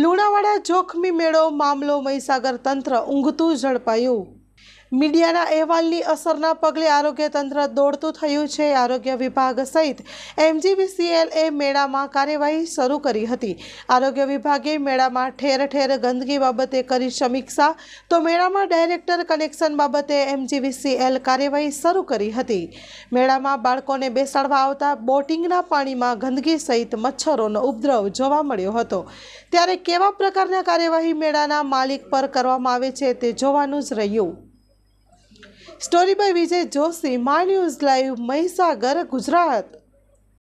લુણાવાડા જોખમી મેળો મામલો મહીસાગર તંત્ર ઊંઘતું ઝડપાયું મીડિયાના અહેવાલની અસરના પગલે આરોગ્ય તંત્ર દોડતું થયું છે આરોગ્ય વિભાગ સહિત એમજીવીસીએલએ મેળામાં કાર્યવાહી શરૂ કરી હતી આરોગ્ય વિભાગે મેળામાં ઠેર ઠેર ગંદકી બાબતે કરી સમીક્ષા તો મેળામાં ડાયરેક્ટર કનેક્શન બાબતે એમજીવીસીએલ કાર્યવાહી શરૂ કરી હતી મેળામાં બાળકોને બેસાડવા આવતા બોટિંગના પાણીમાં ગંદકી સહિત મચ્છરોનો ઉપદ્રવ જોવા મળ્યો હતો ત્યારે કેવા પ્રકારના કાર્યવાહી મેળાના માલિક પર કરવામાં આવે છે તે જોવાનું જ રહ્યું સ્ટોરી બાય વિજય જોશી મા ન્યૂઝ લાઈવ મહિસાગર ગુજરાત